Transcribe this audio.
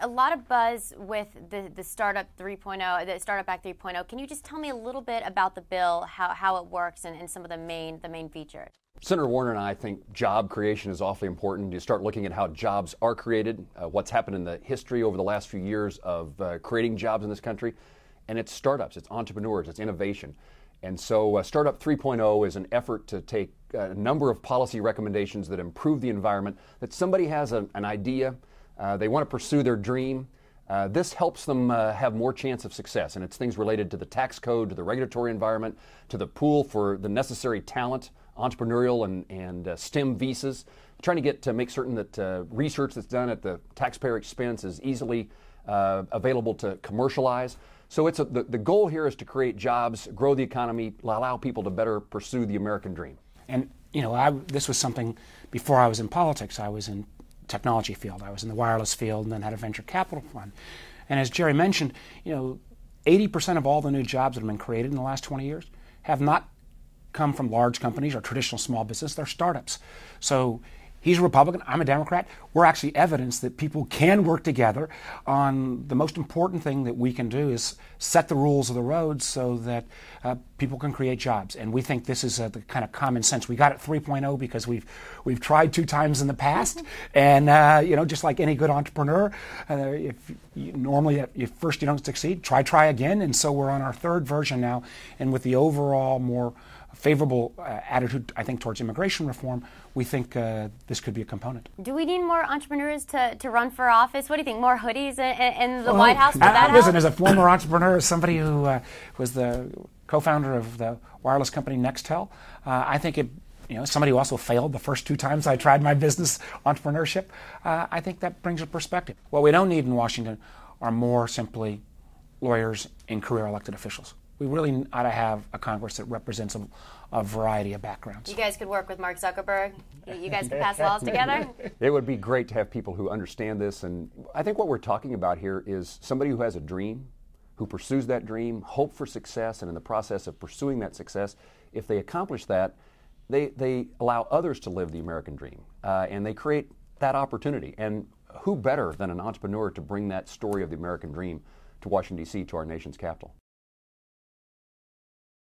a lot of buzz with the, the Startup 3.0, the Startup Act 3.0. Can you just tell me a little bit about the bill, how, how it works, and, and some of the main, the main features? Senator Warner and I think job creation is awfully important. You start looking at how jobs are created, uh, what's happened in the history over the last few years of uh, creating jobs in this country, and it's startups, it's entrepreneurs, it's innovation. And so, uh, Startup 3.0 is an effort to take uh, a number of policy recommendations that improve the environment. That somebody has a, an idea, uh, they want to pursue their dream. Uh, this helps them uh, have more chance of success, and it's things related to the tax code, to the regulatory environment, to the pool for the necessary talent, entrepreneurial and, and uh, STEM visas, trying to get to make certain that uh, research that's done at the taxpayer expense is easily uh, available to commercialize. So it's a, the, the goal here is to create jobs, grow the economy, allow people to better pursue the American dream. And you know, I, this was something before I was in politics. I was in technology field. I was in the wireless field and then had a venture capital fund. And as Jerry mentioned, you know, 80% of all the new jobs that have been created in the last 20 years have not come from large companies or traditional small business. They're startups. So He's a Republican, I'm a Democrat. We're actually evidence that people can work together on the most important thing that we can do is set the rules of the road so that uh, people can create jobs. And we think this is uh, the kind of common sense. We got it 3.0 because we've we've tried two times in the past, mm-hmm. and uh, you know, just like any good entrepreneur, uh, if you, normally uh, if first you don't succeed, try try again. And so we're on our third version now, and with the overall more favorable uh, attitude, I think, towards immigration reform, we think uh, this could be a component. Do we need more entrepreneurs to, to run for office? What do you think? More hoodies in, in the well, White House? I, listen, as a former entrepreneur, as somebody who uh, was the co-founder of the wireless company Nextel, uh, I think it. You know, somebody who also failed the first two times I tried my business entrepreneurship. Uh, I think that brings a perspective. What we don't need in Washington are more simply lawyers and career elected officials we really ought to have a Congress that represents a, a variety of backgrounds. You guys could work with Mark Zuckerberg. You guys could pass laws together. It would be great to have people who understand this. And I think what we're talking about here is somebody who has a dream, who pursues that dream, hope for success, and in the process of pursuing that success, if they accomplish that, they, they allow others to live the American dream. Uh, and they create that opportunity. And who better than an entrepreneur to bring that story of the American dream to Washington, D.C., to our nation's capital?